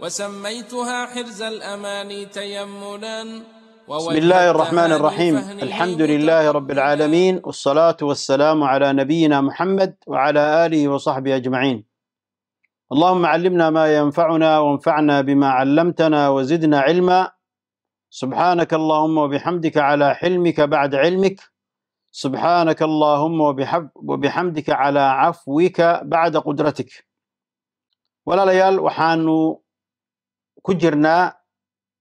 وسميتها حرز الأماني تيمنا بسم الله الرحمن الرحيم الحمد لله رب العالمين والصلاة والسلام على نبينا محمد وعلى آله وصحبه أجمعين اللهم علمنا ما ينفعنا وانفعنا بما علمتنا وزدنا علما سبحانك اللهم وبحمدك على حلمك بعد علمك سبحانك اللهم وبحمدك على عفوك بعد قدرتك ولا ليال وحانو ku jirnaa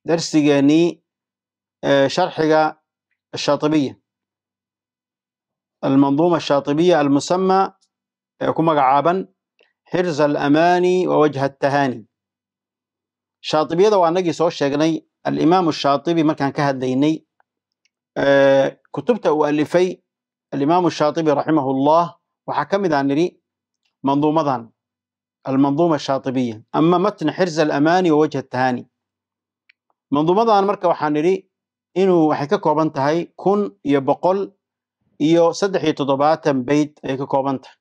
darsigeenii sharxiga ashaatibiya almanduuma ashaatibiya almusamma ee ku magacaaban xirz alamaani wa wajha atahaani shaatibiyada waa anagii soo sheegnay alimaam shaatibi markaan ka hadlaynay kutubta uu alifay alimaam shaatibi raximah ullah waxaa ka mid aan ah nidhi manduumadan المنظومة الشاطبية أما متن حرز الأماني ووجه التهاني manduumadaan marka waxaa nidhi inuu waxay ka kooban tahay kun iyo boqol iyo saddex iyo toddobaatan bayd ayay ka kooban tahay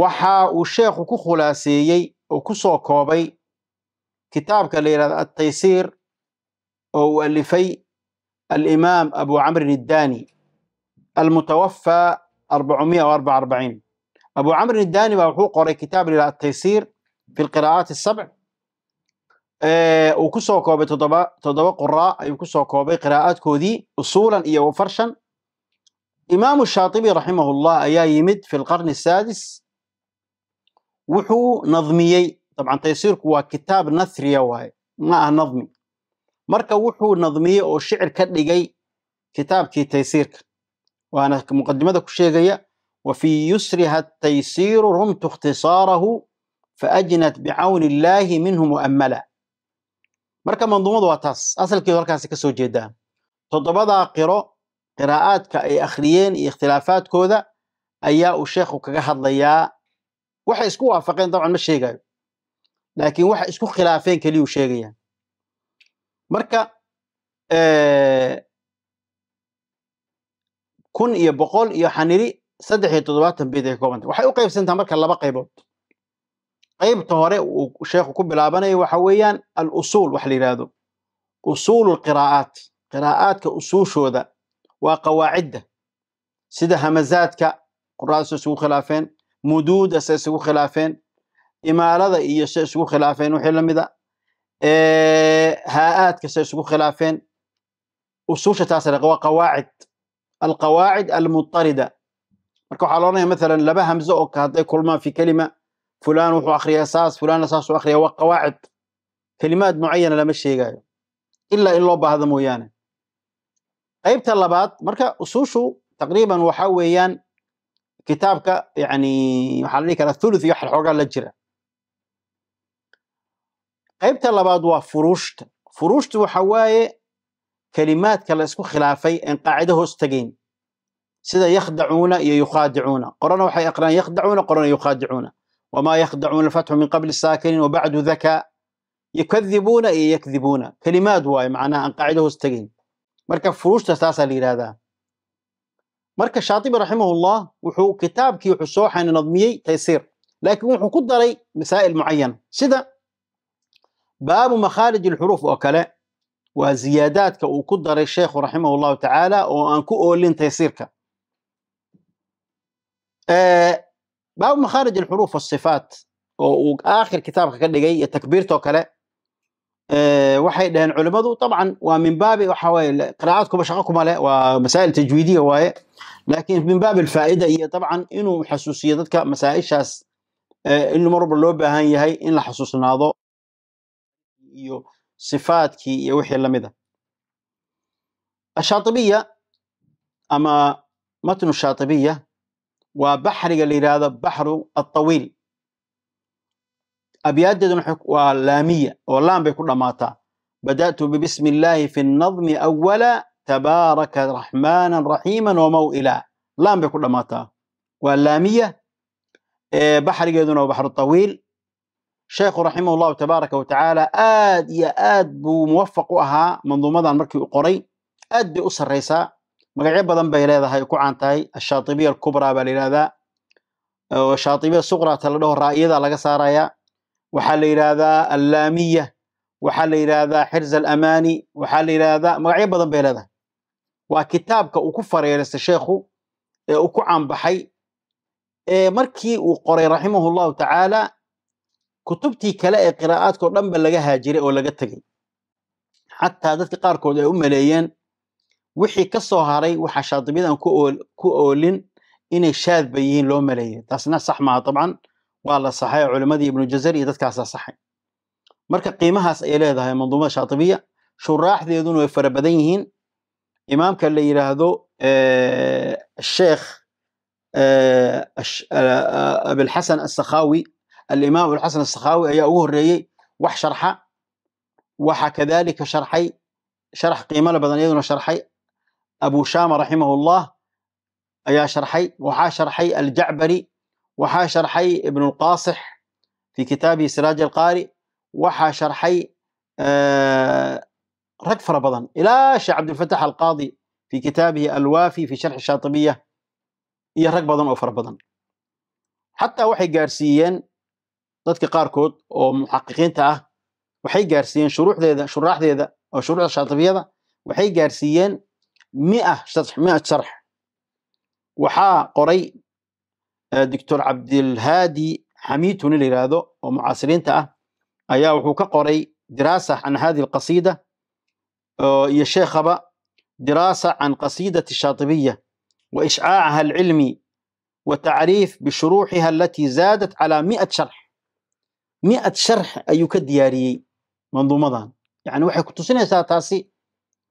waxa uu sheekhu ku khulaaseeyey oo ku soo koobay kitaabka la yidhahdo altaysiir oo uu alifay alimaam abu camrin iddaani abu camrin idaani baa wuxuu qoray kitaab lila ataysiir fi lqira'aat asabc uu kusoo koobay toddoba toddoba quraa ayuu kusoo koobay qiraa'aadkoodii usuulan iyo wafarshan imaamu shaatibi raximahullah ayaa yimid fi lqarni asaadis wuxuu nadmiyey dabcan taysiirku waa kitaab nathriya waaye ma aha nadmi marka wuxuu nadmiyey oo shicir ka dhigay kitaabkii taysiirka waana muqadimada ku sheegaya وفي يسرها التيسير رمت اختصاره faajnat bicawni illaahi minhu mu'ammala marka manduumadu waa taas asalkeedu halkaasi ka soo jeedaa toddobadaa qiro qiraa'aadka ay akhriyeen iyo ikhtilaafaadkooda ayaa uu sheekhu kaga hadlayaa waxay isku waafaqeen dabcan ma sheegayo laakiin waxay isku khilaafeen keliyuu sheegaya marka kun iyo boqol iyo xaniri saddex iyo toddobaatan beyt ay ka waxay u qaybsantaa marka laba qaybood qaybta hore uu sheekhu ku bilaabanayo waxa weeyaan alusuul wax la yidhaahdo usuulu lqiraa'aat qiraa'aadka usuushooda waa qawaacidda sida hamazaadka quraada se isugu khilaafeen muduuda se isugu khilaafeen imaalada iyo se isugu khilaafeen wixii la mida haa'aadka se isugu khilaafeen usuusha taas waa qawaacid alqawaacid almutarida marka waxaa loodhanaya maalan laba hamze oo hadday kulmaan fi kelima fulan wuxuu akriyaa saas saas u akriyaa waa qawaacid kelimaad mucayana lama sheegaayo ilaa in loo baahda mooyaane qaybta labaad marka usuushu taqriiban waxa weeyaan kitaabka yani waxaa la dhihi karaa thuluth iyo xalxoogaa la jira qaybta labaad waa furuushta furuushta waxa waaye kelimaadka la isku khilaafay een qaacido hoos tegeyn سيدا يخدعون يا يخادعون قرانا وحي اقران يخدعون قرانا يخادعون وما يخدعون الفتح من قبل الساكن وبعد ذكاء يكذبون اي يكذبون كلمات واي معناها ان قاعده استقيم مركب فروش تساسا لهذا مركب الشاطبي رحمه الله وحو كتاب كي وحسوح ان نظمي تيسير لكن وحو قدري مسائل معينه سيدا باب مخارج الحروف وكلاء وزيادات كو قدري الشيخ رحمه الله تعالى وان كو اولين تيسيرك baabu makhaarij alxuruuf wasifaat oo uu aakhir kitaabka ka dhigay iyo takbiirtoo kale waxay dhaheen culimmadu abcan waa min baabi waxa weye qiraa'aadkuba shaqo kuma leh waa masaa'il tajwiidiya waaye laakiin min baabi alfaa'ida iyo dabcan inuu xasuusiyo dadka masaa'ishaas in mar walba loo baahan yahay in la xasuusnaado iyo sifaadkii iyo wixii lamida ah. ashaaibiya ama matnu shaaibiya وبحر اللي هذا بحر الطويل أبيات واللامية ولامية بكل ما تا بدأت ببسم الله في النظم أولا تبارك رحمن رحيما وموئلا لام ما تا واللامية بحر يدنا وبحر الطويل شيخ رحمه الله تبارك وتعالى آد يا آد بموفقها منظومة عن مركب قري أد أسر رئيسا magacyo badan bay leedahay ku caan tahay ashaatibiya alkubra baa la yidhahdaa oo shaatibiya suqrata la dhaho raa'iyada laga saaraya waxaa la yidhaahdaa allaamiya waxaa la yidhaahdaa xirza alamaani waxaa la yidhaahdaa magacyo badan bay leedahay waa kitaabka uu ku fareeristay sheekhu ee uu ku caanbaxay ee markii uu qoray raximahu llahu tacaala kutubtii kale ee qiraa'aadkao dhanba laga haajiray oo laga tegey xataa dadka qaarkood ay u maleeyeen wixii ka soo haray waxaa shaadibiyadan ku oolin inay shaadba yihiin loo maleeyay taasna sax maaha dabcan waa la saxay culimmadii ibnu jazar iyo dadkaasaa saxay marka qiimahaas ay leedahay manduumada shaadibiya shuraaxdeeduna way fara badan yihiin imaamka la yidhaahdo sheekh abilxasan asakhawi alimaam abilxasan asakhawi ayaa ugu horreeyey wax sharxa waxaa kadalika sharxay sharax qiimala badan iyaduna sharxay أبو شامة رحمه الله أيا شرحي وحا شرحي الجعبري وحا شرحي ابن القاصح في كتابه سراج القارئ وحا شرحي آه ركف ربضان إلى شيخ عبد الفتح القاضي في كتابه الوافي في شرح الشاطبية ركف ركبضان أو فربضان حتى وحي قارسيين وحي قارسيا شروح ذي ذا waxay ذي ذا أو شروح الشاطبية ذا وحي قارسيا مئة شرح مئة شرح وحا قري آه، دكتور عبد الهادي حميد تونيلي رادو ومعاصرين تاه ايا وحوكا قري دراسة عن هذه القصيدة آه، يا شيخ أبا دراسة عن قصيدة الشاطبية وإشعاعها العلمي وتعريف بشروحها التي زادت على مئة شرح مئة شرح أيك الدياري منذ مضان يعني وحي كنت سنة ساتاسي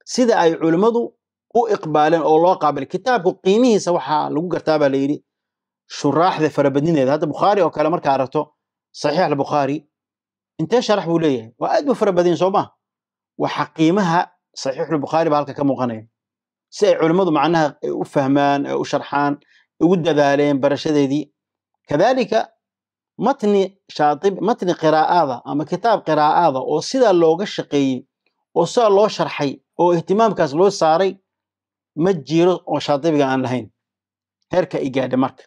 سيدة أي علمضو u iqbaaleen oo loo qaabilay kitaabku qiimihiisa waxaa lagu gartaa baa layidhi shuraaxda farabadnideeda hadda bukhaari oo kale markaa aragto saxiix albukhaari intee sharax buu leeyahay waa aad bu fara badanyin soo maa waxa qiimaha saxiixulbukhaari baa halka ka muuqanaya si ay culimmadu macnaha ay u fahmaan ay u sharxaan ugu dadaaleen barashadeedii kadalika matni shaatib matni qiraa'ada ama kitaab qiraa'ada oo sidaa looga shaqeeyey oo sidaa loo sharxay oo ihtimaamkaas loo saaray ma jiro oo shaadibiga aan lahayn heerka i gaadha marka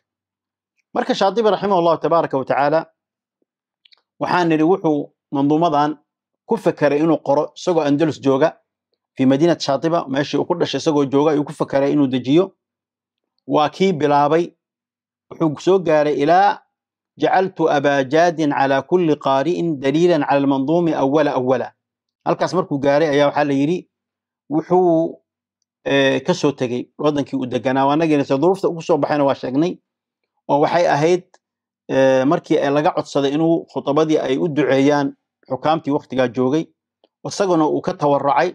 marka shaadibi raximah allahu tabaaraka watacaala waxaan nidhi wuxuu manduumadan ku fekeray inuu qoro isagoo andalus jooga fi madiinat shaatiba meeshii uu ku dhashay isagoo jooga ayuu ku fekeray inuu dejiyo waa kii bilaabay wuxuu soo gaaray ilaa jacaltu jaadin calaa kulli qaari'in daliilan cala almanduumi awala awala halkaas markuu gaaray ayaa waxaa la yidhi wuxuu kasoo tegey wadankii u deganaa anagiinase duruufta ugu soo baxayna waa sheegnay oo waxay ahayd markii laga codsaday inuu khutabadii ay u duceeyaan xukaamtii waktigaa joogay isaguna uu ka tawaracay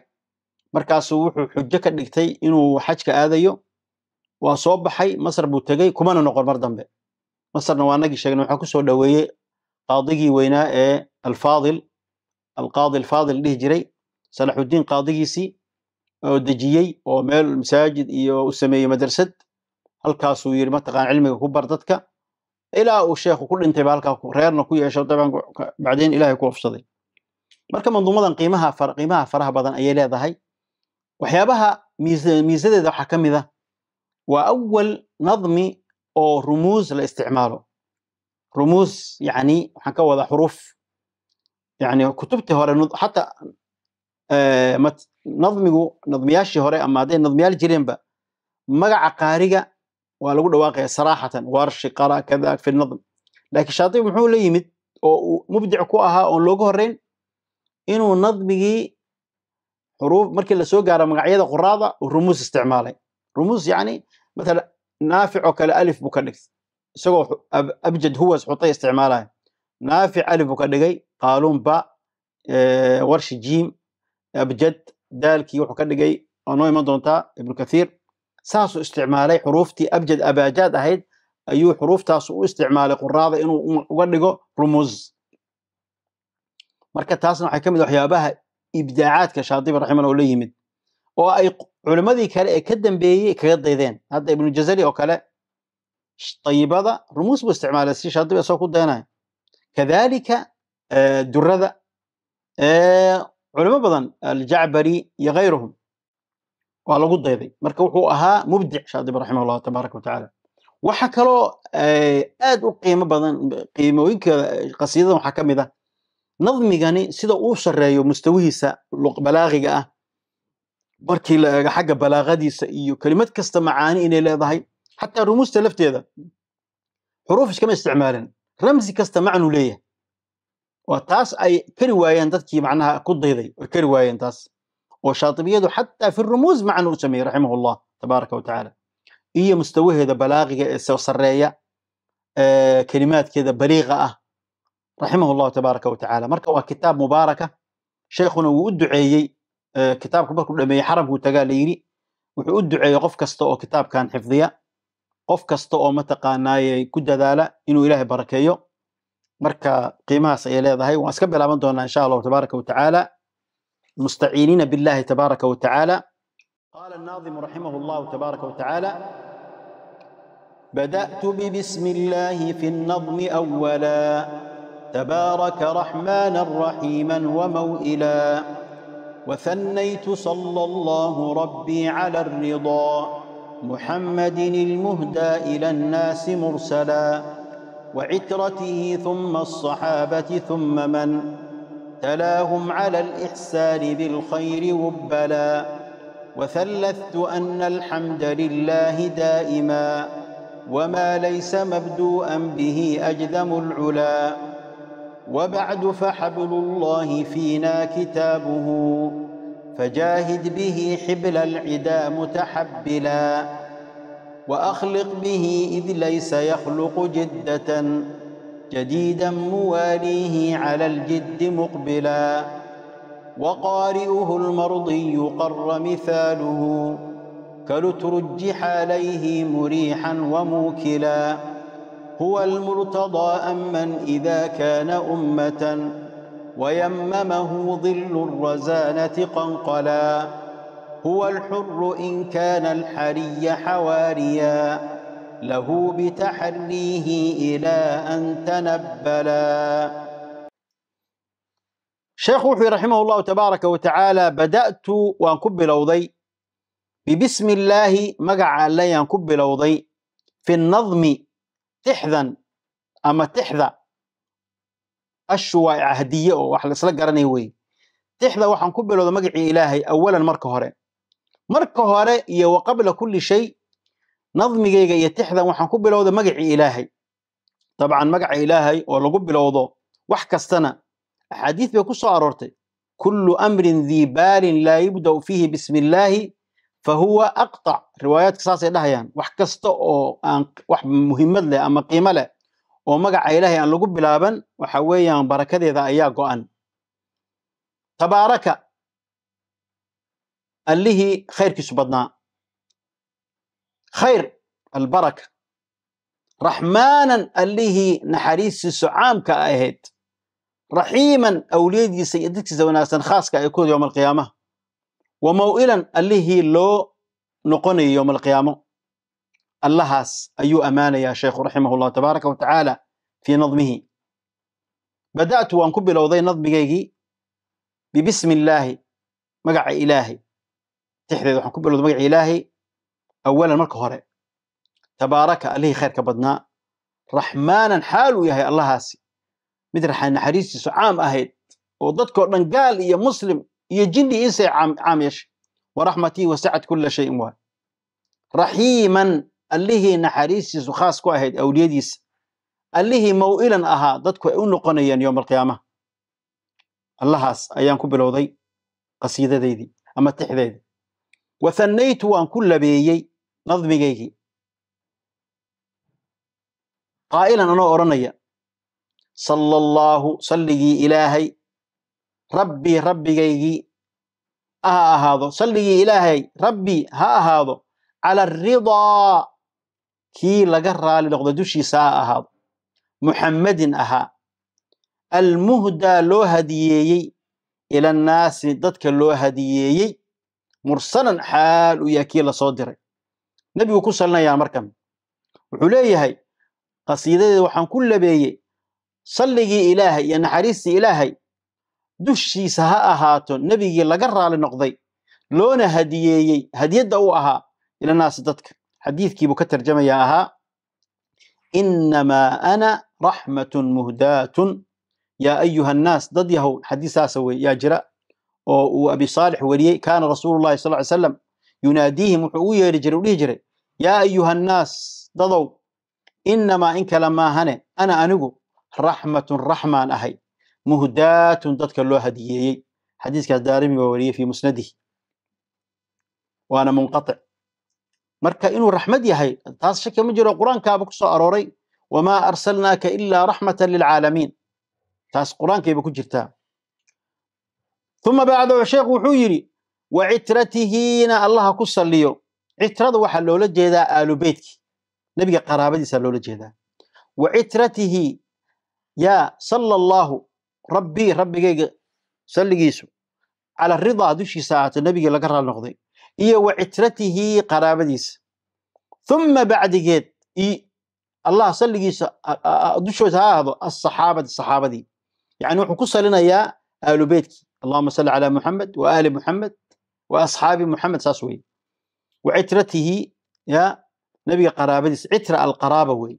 markaasuu wuxuu xujo ka dhigtay inuu xajka aadayo waa soo baxay masar buu tegey kumana noqon mar dambe masarna waa anagii sheegnay waxaa kusoo dhaweeyey qaadigii weynaa ee alfaadil alqaadi alfaadil dhihi jiray salaxuddiin qaadigiisii oo dejiyey oo meel masaajid iyo u sameeyey madrasad halkaasuu yiri mataqaan cilmiga ku bar dadka ilaa uu sheekhu ku dhintay ba halkaa reerna ku yeesho daban bacdeen ilaahay ku ofsaday marka manduumadan qiimaha qiimaha faraha badan ayay leedahay waxyaabaha miisadeeda waxaa ka mid a ah, waa awal nadmi oo rumuus la isticmaalo rumuus yani waxaan ka wadaa xuruuf yani kutubtii hore xataa nadmigu nadmiyaashii hore ama hadday nadmiyaal jireenba magaca qaariga waa lagu dhawaaqaya saraaxatan warshi qara kada fi nadm laakiin shaatibi muxuu la yimid oo mubdic ku ahaa oon looga horeyn inuu nadmigii xuruuf markii lasoo gaaro magacyada quraada rumuus isticmaalay rumuus yani matala naafic oo kale alif buu ka dhigtay isagoo abjad huwas xutay isticmaalaya naafic alif buu ka dhigay qaaluun ba warshi jiim abjad daalkii wuxuu ka dhigay oo noo iman doontaa ibnu kathiir saasuu isticmaalay xuruuftii abjad abaajaad ahayd ayuu xuruuftaas u isticmaalay quraada inuu uga dhigo rumus marka taasna waxay ka mid ah waxyaabaha ibdaacaadka shaadibi raximahu la yimid oo ay culimmadii kale ee ka dambeeyey kaga daydeen hadda ibnu jazali oo kale tayibada rumuus buu isticmaalay si shaadibi isagoo ku daynaya kadalika durada culimo badan aljacbari iyo kayruhum waa lagu dayday marka wuxuu ahaa mubdic shaadiba raximah llahu tabaaraka watacaala waxaa kaloo eh, aad u qiimo badan qiimooyinkeeda eh, qasiidadan waxaa ka mid ah nadmigani sida uu sareeyo mustawihiisa balaaqiga ah markii la eego xagga balaaqadiisa iyo kelimad kasta macaani inay leedahay xataa rumuusta lafteeda xuruuf iskama isticmaalin ramsi kasta macnuu leeyahay oo taas ay kari waayeen dadkii macnaha ku dayday way kari waayeen taas oo shaaطibiyadu xataa fi rumuuz macna u sameeyey raximah اllah tabaaraka wa iyo mustawaheeda balaaqiga ee soo sareeya kelimaadkeeda baliiqa ah raximah اllahu tabaaraka wa marka waa kitaab mubaaraka sheekhuna wuu u duceeyey kitaabku markuu dhameeyey xaramkuu tagaa la yidhi wuxuu u duceeyey qof kasta oo kitaabkan xifdiya qof kasta oo mataqaanaaye ku dadaala inuu ilaahay barakeeyo مركا qiimahaas إلى ذهي واسكب iska bilaaban doonaa insha allahu tabaaraka watacaala mustaciiniina billahi tabaaraka قال الناظم رحمه الله تبارك وتعالى بدأت ببسم الله في النظم أولا تبارك رحمن رحيما وموئلا وثنيت صلى الله ربي على الرضا محمد المهدى إلى الناس مرسلا وعترته ثم الصحابة ثم من تلاهم على الإحسان بالخير وبلا وثلثت أن الحمد لله دائما وما ليس مبدوءا به أجذم العلا وبعد فحبل الله فينا كتابه فجاهد به حبل العدا متحبلا وأخلق به إذ ليس يخلق جدة جديدا مواليه على الجد مقبلا وقارئه المرضي قر مثاله كلترجح عليه مريحا وموكلا هو المرتضى أمن إذا كان أمة ويممه ظل الرزانة قنقلا هو الحر إن كان الحري حواريا له بتحريه إلى أن تنبلا شيخ وحي رحمه الله تبارك وتعالى بدأت وأنكب لوضي ببسم الله مقع علي أنكب لوضي في النظم تحذا أما تحذا الشوائع عهدية وحل سلقرني وي تحذى وحنكب لوضي مقع إلهي أولا مركه هرين marka hore iyo wa qabla kulli shay nadmigayga iyo tixdan waxaan ku bilowda magacii ilaahay dabcan magaca ilaahay oo lagu bilowdo wax kastana axaadiis bay ku soo aroortay kullu amrin dii baalin laa yubda'u fiihi bismi illaahi huwa aqtac riwaayaadka saasay dhahayaan wax kasta oo aan wax muhiimad leh ama qiimo leh oo magaca ilaahay aan lagu bilaaban waxa weeyaan barakadeeda ayaa go'an tabaaraka allihii khayrkiisu badnaa khayr albaraka raxmaanan allihii naxariistiisu caamka a ah ahayd raxiiman awliyadiisa iyo dadkiisa wanaagsan khaaska ay ku wada yowma alqiyaamaha wa maw'ilan allihii loo noqonayay yowma alqiyaamo allahaas ayuu ammaanayaa sheekhu raximah llahu tabaaraka wa tacaala fii nadmihi bada'tu waan ku bilowday nadmigaygii bibismi illaahi magaca ilaahay tixdeeda waxaan ku bilowda magaca ilaahay awalan marka hore tabaaraka allihii khayrka badnaa raxmaanan xaal uu yahay allahaasi mid naxariistiisu caam ahayd oo dadkoo dhan gaal iyo muslim iyo jinni insay caam yeeshay waraxmatii wasacad kula shayin waa raxiiman allihii naxariistiisu khaas ku ahayd awliyadiisa allihii maw'ilan ahaa dadku ay u noqonayeen yooma alqiyaamaha allahaas ayaan ku bilowday qasiidadaydii ama tixdeydii wahanaytu waan ku labeeyey nadmigaygii qaa'ilan anoo odhanaya sala allaahu salligii ilaahay rabbii rabbigaygii ha ahaado salligii ilaahay rabbii ha ahaado cala aridaa kii laga raali noqdo dushiisa ha ahaado muxammadin ahaa almuhdaa loo hadiyeeyey ila annaasi dadka loo hadiyeeyey mursalan xaal u yahay kii lasoo diray nebigu ku salinayaa markan wuxuu leeyahay qasiidadeeda waxaan ku labeeyey salligii ilaahay iyo naxariistii ilaahay dushiisa ha ahaato nebigii laga raali noqday loona hadiyeeyey hadiyadda u ahaa ilanaasi dadka xadiidkiibuu ka tarjamayaa ahaa innamaa ana raxmatun muhdaatun yaa ayuha annaas dad yahow xadiisaasa wey yaa jira وأبي صالح ولي كان رسول الله صلى الله عليه وسلم يناديهم وحقوه يرجر وليجري يا أيها الناس ضضوا إنما إنك لما هنا أنا أنقو رحمة رحمن أهي مهداة ضدك الله هديه حديث كالدارمي وولي في مسنده وأنا منقطع مركا انو رحمه yahay taas shaki ma jiro quraankaaba ku soo arooray wamaa arsalnaaka ilaa raxmatan lilcaalamiin taas quraankaaba ثم بعد الشيخ وحويري وعترته الله قص ليو عترة عترض وحلول جيدا آل بيتك نبي قرابتي سلول جيدا وعترته يا صلى الله ربي ربي صلى يسو على الرضا دوشي ساعة النبي اللي قرر النقضي إيه وعترته قرابديس ثم بعد جيد إيه الله صلى يسو دوشي هذا الصحابة الصحابة دي يعني وحكو لنا يا آل بيتك اللهم صل على محمد وآل محمد وأصحاب محمد ساسوي وعترته يا نبي قرابة عتر القرابة وي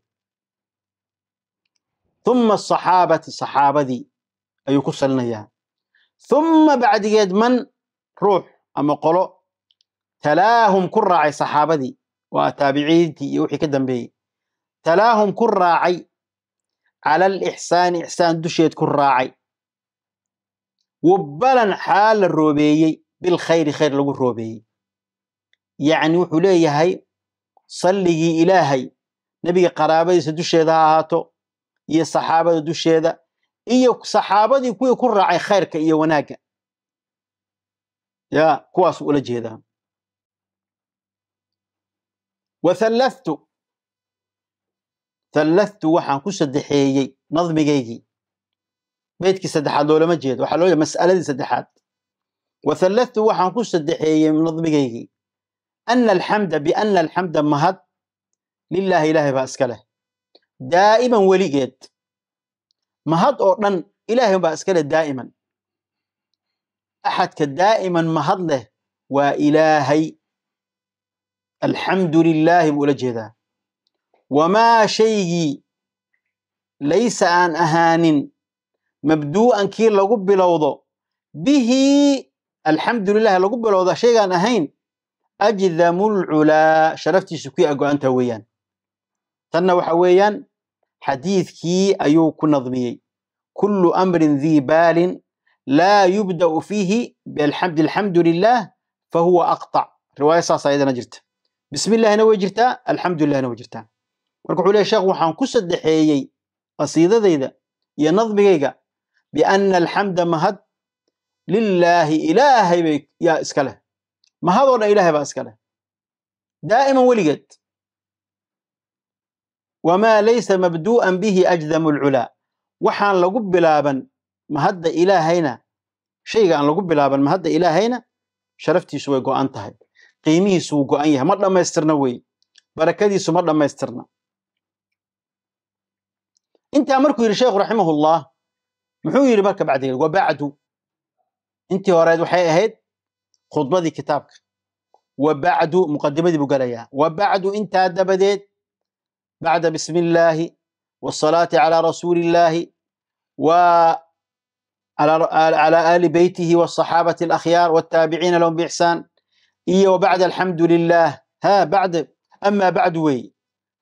ثم الصحابة الصحابة دي أي قصلنا إياها ثم بعد يد من روح أما قلو تلاهم كل راعي صحابة دي وتابعين تي يوحي كدن بي تلاهم كل راعي على الإحسان إحسان دشيت كل راعي wabbalan xaal la roobeeyey bilkhayri khayr lagu roobeeyey yacni wuxuu leeyahay salligii ilaahay nebiga qaraabadiisa dusheeda ha ahaato iyo saxaabada dusheeda iyo saxaabadii kuwii ku raacay khayrka iyo wanaagga yaa kuwaasu ula jeedaa wathallahtu thallathtu waxaan ku saddexeeyey nadmigaygii beydkii saddexaad loolama jeedo waxaa loo jeeda mas'aladii saddexaad wa waxaan ku saddexeeyey nadmigaygii ana alxamda bianna alxamda mahad lilaahi ilaahay baa iska leh daa'iman weligeed mahad oo dhan ilaahay baa iska leh daa'iman axadka daa'iman mahad leh waa ilaahay alxamdu lilaahi buu ula jeedaa wamaa shaygii laysa aan ahaanin mabduu'an kii lagu bilowdo bihii alxamdu lilah lagu bilowda shaygaan ahayn ajdamu lculaa sharaftiisu kii aggo aantaa weeyaan tanna waxa weeyaan xadiidkii ayuu ku nadmiyey kullu amrin dii baalin laa yubda'u fiihi bialxamdi alxamdu lilah fahuwa aqطac riwaaya saasaa ayadana jirta bismi illahina way jirtaa alxamdu lilahna way jirtaa marka wuxuu leey sheekh waxaan ku saddexeeyey qasiidadayda iyo nadmigayga bianna alxamda mahad lilaahi ilaahay bay yaa iska leh mahad oo dhan ilahay baa iska leh daa'iman weligeed wamaa laysa mabduu'an bihi ajdamu lculaa waxaan lagu bilaaban mahadda ilaahayna shayga aan lagu bilaaban mahadda ilaahayna sharaftiisu way go'an tahay qiimihiisu wuu go'an yahay ma dhammaystirna weye barakadiisu ma dhammaystirna intaa markuu yidhi sheekhu raximahullah محو يري مركب عدين وبعده انت وريد وحي اهيد خطبتي كتابك وبعده مقدمتي بقريا وبعده انت ادبديت بعد بسم الله والصلاه على رسول الله و على على ال بيته والصحابه الاخيار والتابعين لهم باحسان اي وبعد الحمد لله ها بعد اما بعد وي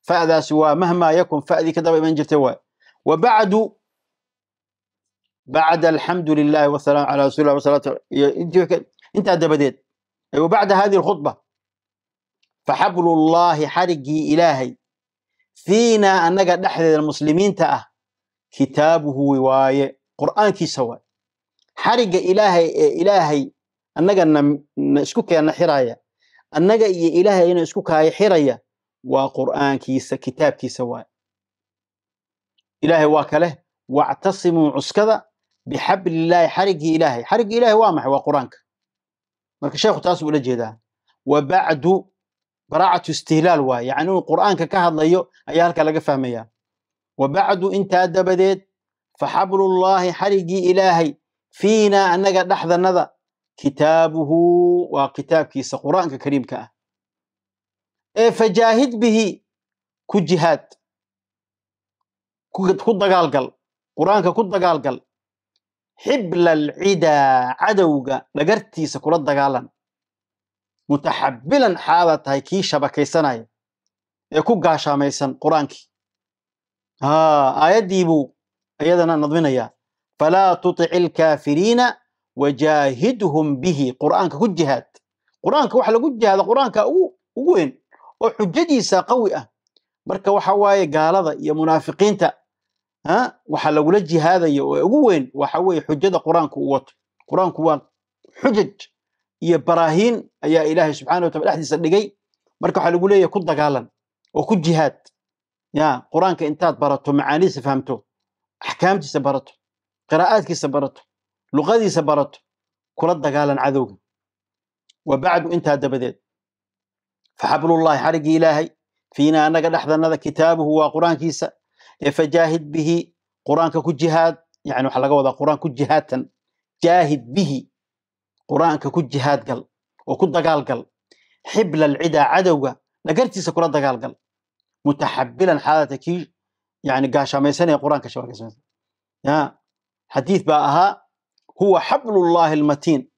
فاذا سوى مهما يكن فاذي كذا من جتوى وبعد bacd alxamdu lilahi wsalaam calaa rasuuli wasalaa intaa dabadeed wabacda hadihi khudba faxablu llahi xarigii ilaahay fiinaa annaga dhexdeeda muslimiinta ah kitaabuhu waaye qur'aankiisa waaye xarigga ilaahay ee ilaahay annaga na isku keenna xiraya annaga iyo ilaahayna isku kaayo xiraya waa qur'aankiisa kitaabkiisa waaye ilaahay waa kale wactasimuu cuskada bixabl illaahi xarigii ilaahay xariggii ilahay waa maxay waa qur-aanka marka sheekhu taas buu la jeedaa wa bacdu baraacatu istihlaal waay yacni inuu qur'aanka ka hadlayo ayaa halkaa laga fahmayaa wa bacdu intaa dabadeed fa xablullaahi xariggii ilaahay fiinaa annaga dhexdanada kitaabuhu waa kitaabkiisa qur-aanka kariimka ah ee fajaahid bihi ku jihaad ku dagaalgal qur ku dagaalgal xibla alcidaa cadowga dhagartiisa kula dagaalan mutaxabilan xaadaa tahay kii shabakaysanaya ee ku gaashaamaysan qur'aankii aayaddiibuu iyadana nadminayaa falaa tutic ilkaafiriina wajaahidhum bihi qur'aanka ku jihaad qur'aanka waxa lagu jihaada qur'aanka ugu weyn oo xujadiisa qawi ah marka waxa waaye gaalada iyo munaafiqiinta waxaa lagula jihaadayo oo ugu weyn waxa weeye xujada qur-aanku uu wato qur-aanku waa xujaj iyo baraahiin ayaa ilaahay subxana wa taala dhexdiisa dhigay marka waxaa lagu leeyahay ku dagaalan oo ku jihaad ya qur-aanka intaad barato macaanidiisa fahamto axkaamtiisa barato qiraa'aadkiisa barato luqadiisa barato kula dagaalan cadowga wa bacdu intaa dabadeed faxablullaahi xarigii ilaahay fiina annaga dhexdanada kitaabuhu waa qur-aankiisa فجاهد به قرآنك كجهاد يعني وحلقة وضع قرآن جهاد جاهد به قرآنك كجهاد قل وكد قال قل حبل العدا عدوة لقرتي سكرة قال قل متحبلا حالتك يعني قاشا ميسانة قرآنك شوارك يا حديث بقى هو حبل الله المتين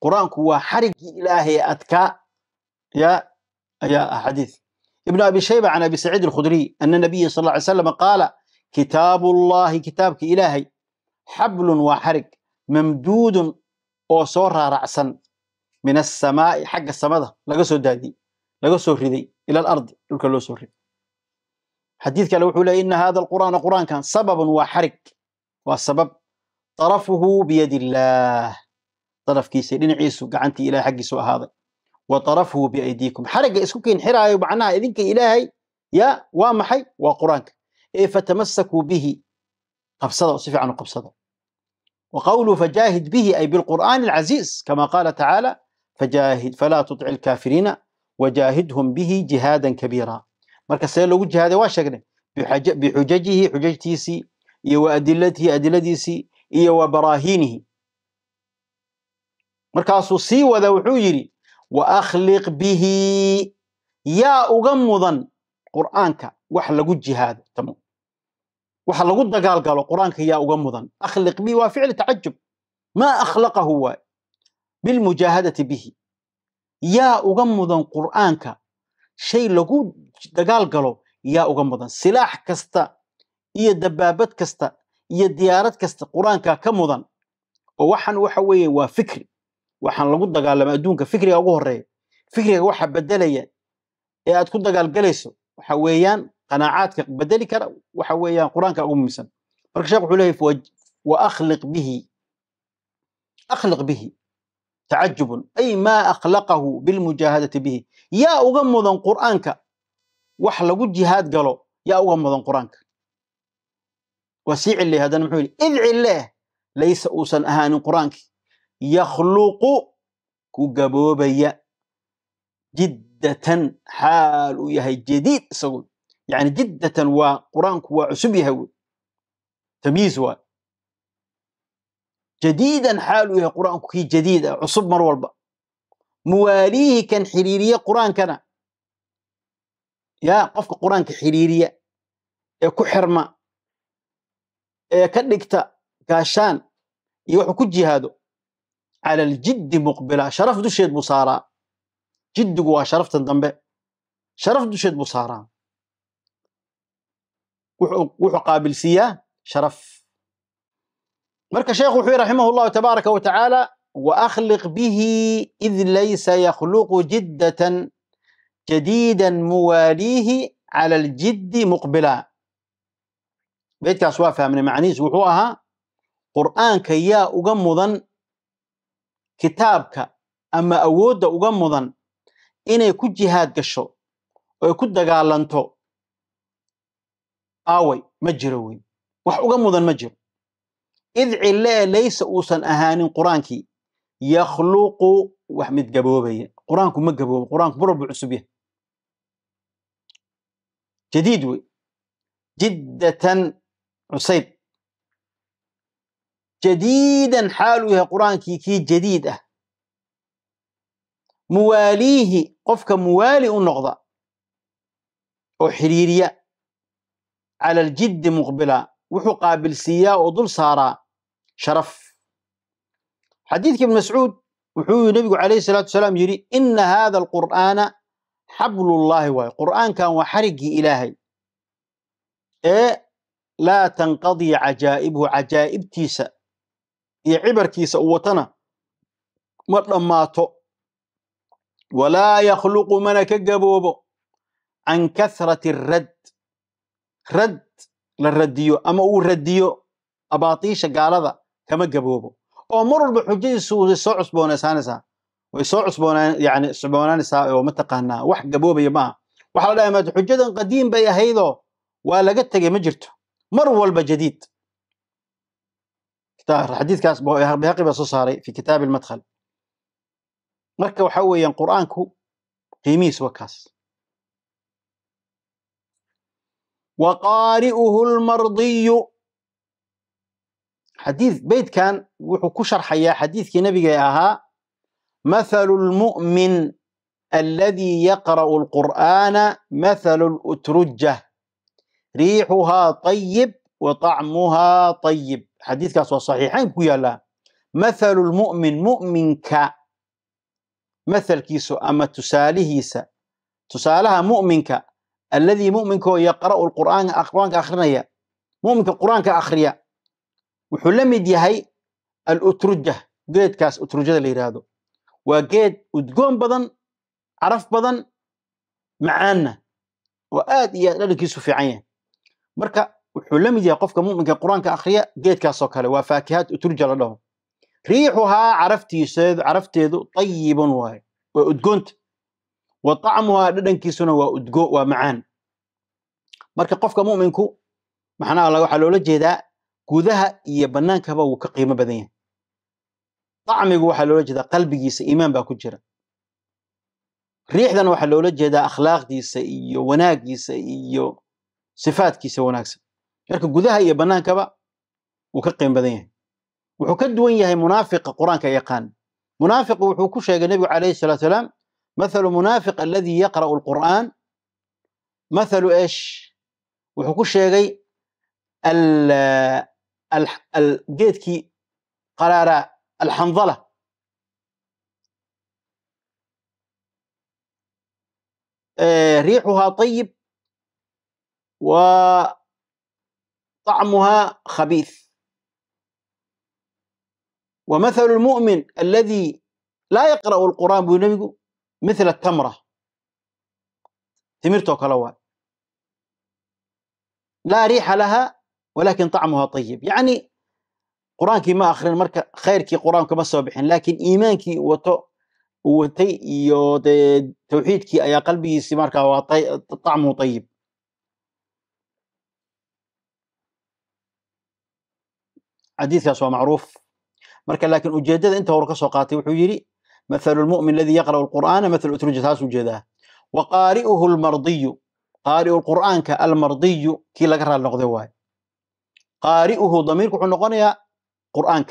قرآن هو حرق إلهي أتكا يا يا حديث ابن ابي شيبه عن ابي سعيد الخدري ان النبي صلى الله عليه وسلم قال كتاب الله كتابك الهي حبل وحرق ممدود وصور رأسا من السماء حق السماء لقصه دادي لقصه ردي الى الارض حديثك ردي حديث لوحوا ان هذا القران قران كان سبب وحرق والسبب طرفه بيد الله طرف كيس لنعيسه قعنتي الى حق سوء هذا وطرفه بأيديكم حرق اسكوكين انحرى معناها إذنك إلهي يا وامحي وقرانك إيه فتمسكوا به قبصده صفة عنه قبصده وقوله فجاهد به أي بالقرآن العزيز كما قال تعالى فجاهد فلا تطع الكافرين وجاهدهم به جهادا كبيرا مركز سيلو لو جهاد واشقنا بحججه حججتيسي إيه وأدلته سي إيه وبراهينه مركز سي وذو حجري وأخلق به يا أغمضا قرآنك وحلق الجهاد تمو وحلق الدقال قالوا قرآنك يا أغمضا أخلق به وفعل تعجب ما أخلقه هو بالمجاهدة به يا أغمضا قرآنك شيء لقو دقال قالوا يا أغمضا سلاح كستا يا دبابات كستا يا ديارات كستا قرآنك كمضا ووحن وحوي وفكري waxaan lagu dagaalama adduunka fikriga ugu horreeya fikriga waxa bedelaya ee aad ku dagaalgalayso waxa weeyaan qanaacaadka bedeli kara waxa weeyaan qur-aanka ugu muhiimsan marka sheekh wuxuu leeyahay wa akhliq bihi akhliq bihi tacajubun ay maa akhlaqahu bilmujaahadati bihi yaa uga mudan qur'aanka wax lagu jihaad galo yaa uga mudan qur'aanka waa sii cilleey haddana muxuu yihi idcilleh cilleeh laysa uusan ahaanin qur'aankii يخلق كجبوبية جدة حال يهي جديد سوي يعني جدة وقرانك وعسب يهوي تمييز و جديدا حال ويهي قرانك كي جديدة عصب مر مواليه كان حريرية قرانك انا يا قرانك حريريه يا كحرمة كدكتا كاشان يوحو هادو على الجد مقبلة شرف دشيد مصارى جد قوى شرف دنبه شرف دشيد مصارى وحقابل قابل سيا شرف مرك شيخ وحوي رحمه الله تبارك وتعالى وأخلق به إذ ليس يخلق جدة جديدا مواليه على الجد مقبلا بيت وافهم من معانيس وحوها قرآن كيا وقمضا kitaabka ama awoodda uga mudan inay ku jihaad gasho oy ku dagaalanto aaway ma jiro wey wax uga mudan ma jiro id cille laysa uusan ahaanin qur-aankii yakhluqu wax mid gaboobaya qur-aanku ma gaboobo qur-aanku murabu cusub yah jadiid wey jiddatan cusayb جديدا حاله يا قرآن كي كي جديدة مواليه قفك موالي النقضة وحريرية على الجد مقبلة وحقابل سيا وضل صارا شرف حديث ابن مسعود وحي النبي عليه الصلاة والسلام يري إن هذا القرآن حبل الله وهي قرآن كان وحرقي إلهي إيه لا تنقضي عجائبه عجائب تيسأ iyo cibarkiisa u watana ma dhammaato walaa yakhluqu mana ka gaboobo can kathrati radd radd la raddiyo ama uu raddiyo abaatiisha gaalada kama gaboobo oo mar walba xujadiisu way soo cusboonaysaanaysaa way soo cusboonaan cusboonaanaysaa oo mataqaanaa wax gaboobaya maaha waxaa la dhahay maata xujadan qadiim bay ahaydoo waa laga tegay ma jirto mar walba jadiid تاهر حديث كاس بهقي بس صاري في كتاب المدخل مكة وحوي قرآنك قيميس وكاس وقارئه المرضي حديث بيت كان وحكوشر حيا حديث كي نبي جاها مثل المؤمن الذي يقرأ القرآن مثل الأترجة ريحها طيب وطعمها طيب xadiidkaas waa saxiixayn ku yaallaa mathalu lmu'min mu'minka mathalkiisu ama tusaalihiisa tusaalaha mu'minka alladii mu'minkoo yaqra'u lqur'aana qur'aanka akhrinaya mu'minka qur'aanka akhriya wuxuu la mid yahay alutruja geedkaas utrujada la yidhaahdo waa geed udgoon badan caraf badan macaanna oo aad iyo aad dhadhankiisu fiican yahay marka wuxuu la mid yahay qofka muminka qur-aanka akriya geedkaasoo kale waa faakihaad uturja la dhaho riixuhaa caraftiiseedu carafteedu tayibun waaye waa udgoonta wa acmuhaa dhadhankiisuna waa udgo waa macaan marka qofka muminku maxnaha waxaa loola jeedaa gudaha iyo bannaankaba wuu ka qiimo badan yahay acmigu waxaa loola jeedaa qalbigiisa iimaan baa ku jira riixdana waxaa loola jeedaa akhlaaqdiisa iyo wanaagiisa iyo sifaadkiisa wanaagsan xirka gudaha iyo bannaankaba wuu ka qiim badan yahay wuxuu ka duwan yahay munaafiqa qur-aanka yaqaan munaafiqu wuxuu ku sheegay nebigu calayhi salaatu salaam mathalu munaafiq alladii yaqra'u alqur'aan mathalu eesh wuxuu ku sheegay geedkii qaraaraa alxandala riixuhaa طayib wa طعمها خبيث ومثل المؤمن الذي لا يقرأ القرآن بنبيه مثل التمرة تمرته كلوان لا ريح لها ولكن طعمها طيب يعني قرآنك ما آخرين خير كي قرآنك ما وبحين لكن إيمانك وتو وتي توحيدك يا قلبي سمارك طعمه طيب حديث كاس معروف مركا لكن أجدد أنت ورك سوقاتي وحجيري مثل المؤمن الذي يقرأ القرآن مثل أترجة هاس وجده وقارئه المرضي قارئ القرآن كالمرضي كي لقرأ النقضي قارئه ضميرك حن قرانك قرآن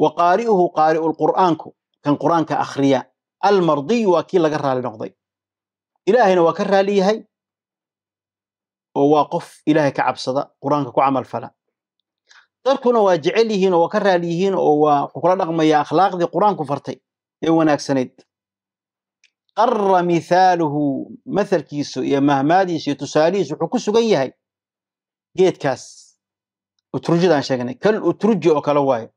وقارئه قارئ القرآن كان قرآن اخريا المرضي وكي لقرأ النقضي إلهي نوكرها لي هاي وواقف إلهي كعبصدا قرآن كعمل فلا dadkuna waa jecel yihiin oo waa ka raali yihiin oo waa wuxuu kula dhaqmaya akhlaaqdii qur-aanku fartay ee wanaagsanayd qarra mithaaluhu mathalkiisu iyo mahmaadiisu iyo tusaalihiisu wuxuu ku sugan yahay geedkaas utrujada aan sheegnay kal utruji oo kale waayo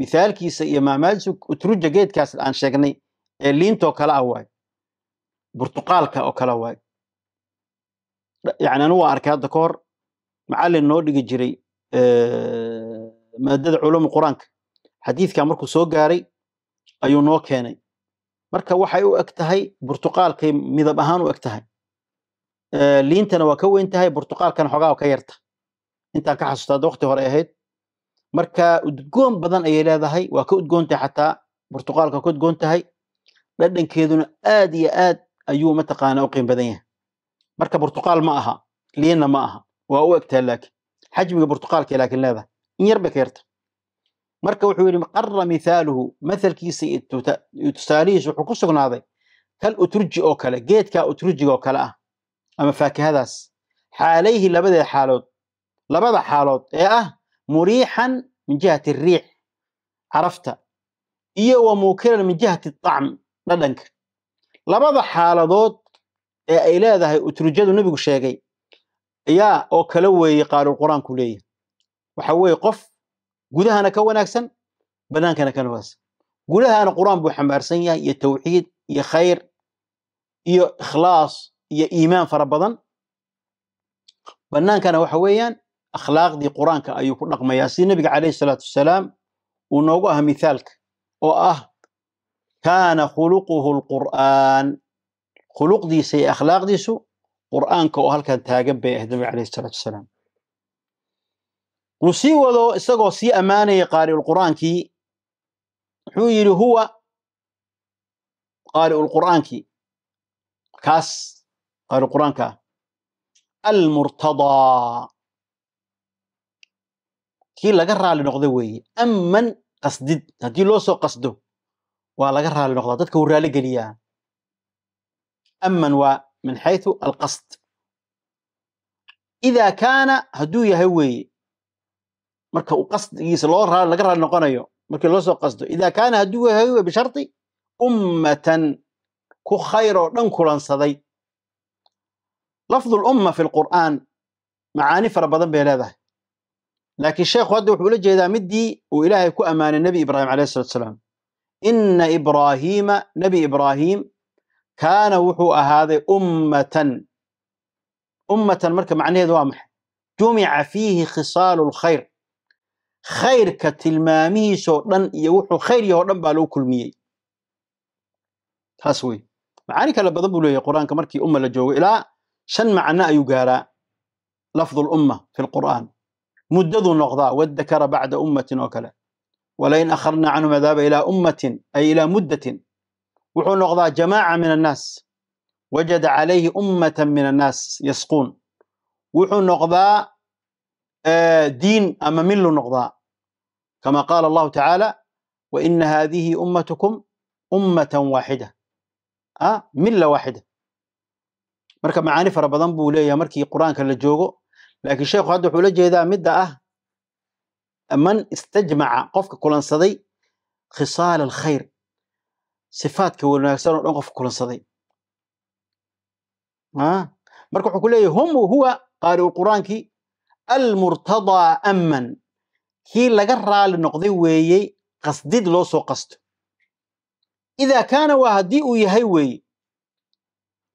mithaalkiisa iyo mahmaadiisu utruja geedkaas aan sheegnay ee liintoo kale ah waayo burtuqaalka oo kale waayo yani anu waa arkay hadda ka hor macallin noo dhigi jiray maadada culumu qur-aanka xadiidka markuu soo gaaray ayuu noo keenay marka waxay u eg tahay burtuqaalkay midab ahaan u eg tahay liintana waa ka weyn tahay burtuqaalkana xoogaa ka yarta intaan ka xasuusta hadda wakti hore ahayd marka udgoon badan ayay leedahay waa ka udgoon tahay xataa burtuqaalka ka udgoon tahay dhadhankeeduna aad iyo aad ayuu mataqaana u qiim badan yahay marka burtuqaal ma aha liinna ma aha waa u eg laakiin xajmiga burtuqaalka laakiin leedahay in yar ka yarta marka wuxuu yidhi qarra mithaaluhu mathalkiisa iyo tusaalihiisa wuxuu ku sugnaaday kal uturji oo kale geedkaa uturjiga oo kale ah ama faakihadaas xaalayhi labadeeda xaalood labada xaalood ee ah muriixan min jihati riix carafta iyo wa muukiran min jihati acm dhadhanka labada xaaladood ee ay leedahay uturjadu nebigu sheegay yaa oo kala weeye qaalulqur-aanku leeyahay waxa weeye qof gudahana ka wanaagsan bannaankana ka wanaagsan gudahana qur-aan buu xambaarsan yahay iyo tawxiid iyo khayr iyo ikhlaas iyo iimaan fara badan bannaankana waxa weeyaan akhlaaqdii qur-aanka ayuu ku dhaqmayaa sida nebiga calayhi isalaatu wasalaam uu noogu ah mithaalka oo ah kaana khuluquhu alqur'aan khuluqdiisa iyo akhlaaqdiisu qur-aanka oo halkan taagan bay ahayd nabiga caleyhi salaatu wasalaam wuu sii wado isagoo sii ammaanaya qaari'ulqur'aankii wuxuu yidhi huwa qaari'ulqur'aankii kaas qaari'ulqur'aanka ah almurtadaa kii laga raali noqda weeye amman qasdid haddii loo soo qasdo waa laga raali noqdaa dadka wuu raali geliyaa amman waa min xayثu alqasd إida kaana hadduu yahay weeye marka uu qasdigiisa loo laga raali noqonayo markii loo soo qasdo ida kaana hadduu yahay weye bisharطi ummatan ku khayr oo dhan kulansaday lafظu اlumma fi اlqur'aan macaani fara badan bay leedahay laakiin sheekhu hadda wuxuu ula jeedaa middii uu ilaahay ku ammaanay nebi ibraahim alayh الsalatu salaam ina ibraahiima nebi ibraahim kaana wuxuu ahaaday ummatan ummatan marka macnaheedu waa maxay jumica fiihi khisaalu lkhayr khayrka tilmaamihiisoo dhan iyo wuxuu khayr yahoo dhan baa loo kulmiyey taas wey macaani kale badan buu leeyahy qur-aanka markii umma la joogo ilaa shan macno ayuu gaaraa lafdu lumma fi lqur'aan muddaduu noqdaa waddakara bacda ummatin oo kale walain akharnaa canhum cadaaba ilaa ummatin ay ilaa muddatin wuxuu noqdaa jamaaca min annaas wajada calayhi ummatan min annaas yasquun wuxuu noqdaa eh, diin ama millu noqdaa kama qaala allahu tacaala waina haadihi ummatukum ummatan waaxida ah, milla waaxida marka macaani fara badan buu leeyahay markii qur-aanka la joogo laakiin sheekhu hadda wuxuu la jeedaa midda ah man istajmaca qofka kulansaday khisaala alkhayr sifaadka wanaagsan oo dhan qof kulansaday marka wuxuu ku leeyahy hum huwa qaari'u qur'aankii almurtadaa aman kii laga raali noqday weeyey qasdid loo soo qasto idaa kaana waa haddii uu yahay weeye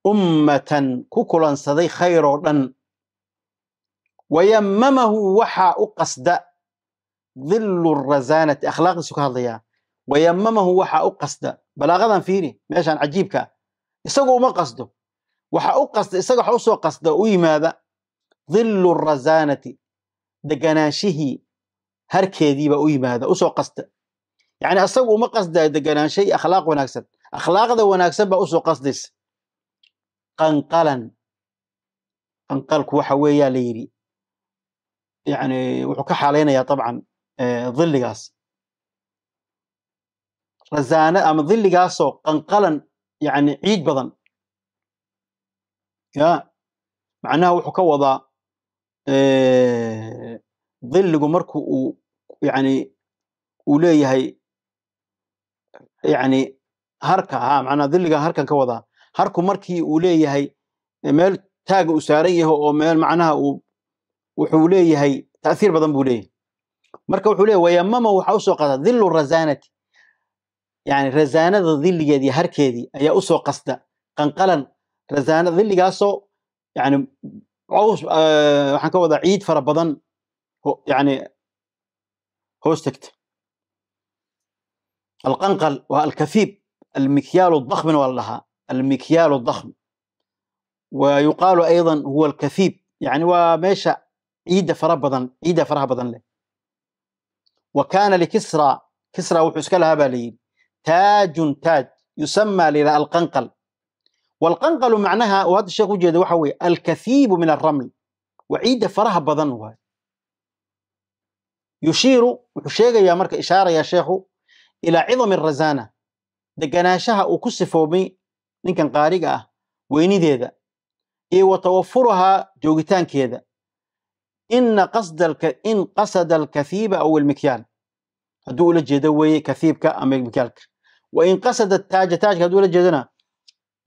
ummatan ku kulansaday khayroo dhan wayamamahu waxaa u qasda dillu rasaanati akhlaaqdiisu ka hadlayaa wayamamahu waxaa u qasda balaaqadan fiiri meeshaan cajiibkaa isagu uma qasdo waxa u qasda isaga waxa usoo qasda u yimaada dillu razaanati deganaanshihii baa u yimaada usoo qasda yacni asagu uma qasdaa deganaansho iyo akhlaaq wanaagsan akhlaaqda wanaagsan baa usoo qasdaysa qanqalan qanqalku waxa weeyaa la yidhi yani wuxuu ka xaalaynayaa dabcan dilligaas rasaana ama dilligaasoo qanqalan yani ciid badan ya macnaha wuxuu ka wadaa dilligu marku uu yani uu leeyahay yani harka ha manaa dilliga harkan ka wadaa harku markii uu leeyahay meel taaga u saaran yaho oo meel macnaha uu wuxuu leeyahay taasiir badan buu leeyahay marka wuxuu leeyahy wayamama waxaa usoo qaataa dillu rasaanati يعني رزانة ذي اللي جدي هر كذي أي أسوأ قصدة قنقلن رزانة ذي اللي جاسو يعني عوس أه حنكو عيد فربضن هو يعني هو استكت القنقل والكثيب المكيال الضخم والله المكيال الضخم ويقال أيضا هو الكثيب يعني وماشى عيد فربضن عيد فربضن له وكان لكسرى كسرى وحسك لها taajun taaj yusama layidhaha alqanqal walqanqalu macnaha uu hadda sheekh u jeeda waxa weeye alkahiibu min alraml waa ciidda faraha badan waay yushiiru wuxuu sheegayaa marka ishaarayaa sheekhu ilaa cidami razana deganaanshaha uu ku sifoomay ninkan qaariga ah weynideeda iyo wa tawafurahaa joogitaankeeda ina in qasada alkahiiba aw ilmikyaal hadduu ula jeedo wain qasada taaja taajka hadduu la jeedana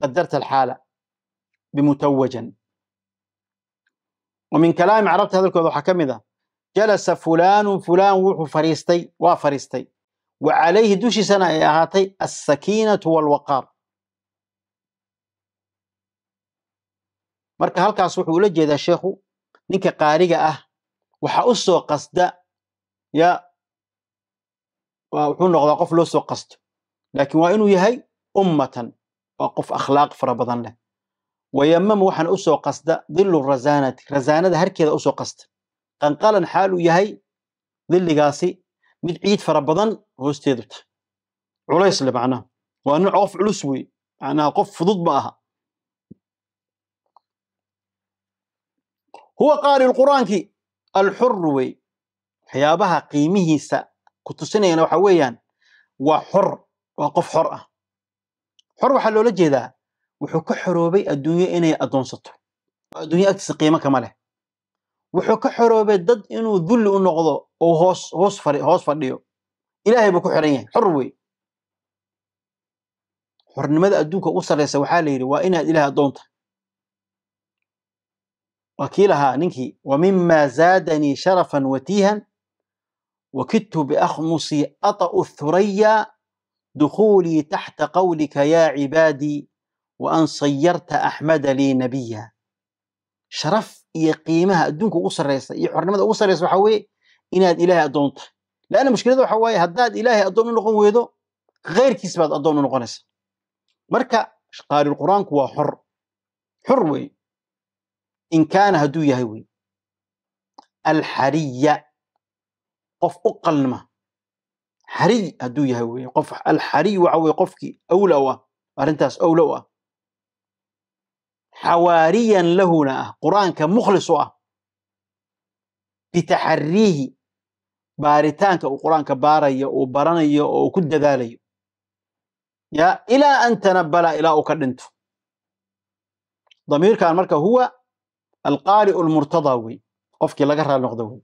qadarta alxaala bimutawajan wa min kalaami carabta hadalkooda waxaa ka mid ah jalasa fulaanu fulaan wuxuu fariistay waa fariistay wa calayhi dushiisana ay ahaatay alsakiinatu walwaqaar marka halkaas wuxuu ula jeedaa sheikhu ninka qaariga ah waxa u soo qasda ya wuxuu noqdaa qof loo soo qasto laakiin waa inuu yahay ummatan waa qof akhlaaq fara badan leh wayamamu waxaan usoo qasda dilu rasaanati rasaanada harkeeda usoo qasta qanqalan xaal uu yahay dilligaasi mid ciid fara badan hoosteedu tahay culaysle macnaha waa nooc qof culus wey macnaha qof fudud ma aha huwa qaari qur'aankii alxuru wey waxyaabaha qiimihiisa ku tusinayana waxa weeyaan waa xor waa qof xor ah xor waxaa loola jeedaa wuxuu ka xoroobay adduunyo inay addoonsato adduunyo agtiisa qiimo kama leh wuxuu ka xoroobay dad inuu dulli u noqdo oo hoos hoos fadhi hoos fadhiyo ilaahay buu ku xiran yahay xor wey xornimada adduunka ugu sarraysa waxaa la yidhi waa inaad ilaah addoonta waa kii lahaa ninkii wa mima zaadanii sharafan watiihan wakidtu biakhmusii ata'u thurayaa دخولي تحت قولك يا عبادي وان صيرت احمد لي نبيا شرف يقيمها قيمها اسر ريس يا حرمه اسر ريس وحوي ان هذا اله ادونت لان مشكلته حوي هذا اله ادون نقول ويدو غير كيس بعد ادون نقولس مركا قاري القران هو حر حر وي ان كان هدو يهوي الحريه قف اقل ما xariy hadduu yahay wy qof alxariy waxa weye qofkii awla u ah arrintaas awla u ah xawaariyan lahuna ah qur-aanka mukhlis u ah bitaxariihi baaritaanka uu qur-aanka baarayo uu baranayo oo uu ku dadaalayo ya ilaa an tanabala ilaa uu ka dhinto damiirkan marka huwa alqaari'u almurtadaa wey qofkii laga raali noqda wey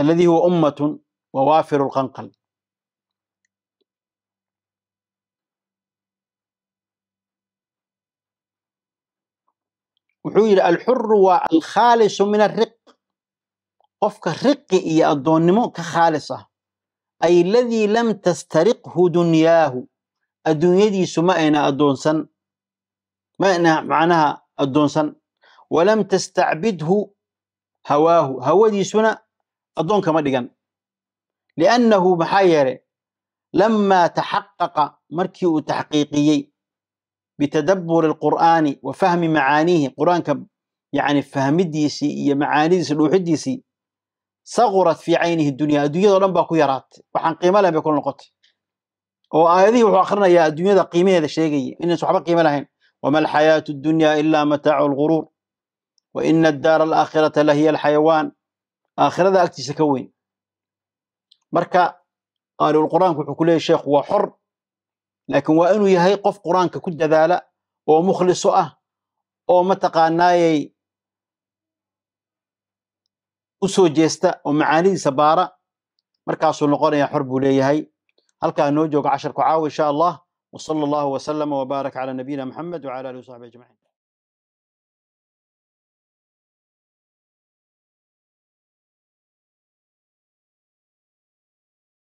alladii huwa ummatun ووافر القنقل wuxuu yidhi alxuru waa alkhaalisu min ariq qofka riqi iyo addoonnimo ka khaalis ah ay aladii lam tastariqhu dunyaahu adduunyadiisu ma ayna addoonsan ma ayna macnaha addoonsan walam tastacbidhu hawaahu hawadiisuna addoon dhigan لأنه محير لما تحقق مركي تحقيقي بتدبر القرآن وفهم معانيه قرآن كب يعني فهمديسي يا معانيس الديسي صغرت في عينه الدنيا الدنيا لم بكو يرات وحن قيمة لها بكل نقطة هو وآخرنا يا الدنيا قيمة هذا الشيء إن صحابة قيمة لهن وما الحياة الدنيا إلا متاع الغرور وإن الدار الآخرة لهي الحيوان آخرة ذا أكتس marka qaaluul qur-aanku wuxuu ku leeyahy sheekhu waa xor laakiin waa inuu yahay qof qur-aanka ku dadaala oo mukhliso ah oo mataqaanaayey u soo jeesta oo macaanidiisa baara markaasuu noqonaya xor buu leeyahay halkaa noo jooga casharku caawa insha allah wa sala allahu wasalama wbaarak cala nabiyina maxamed wcala alihi wasaxbi ajmaciin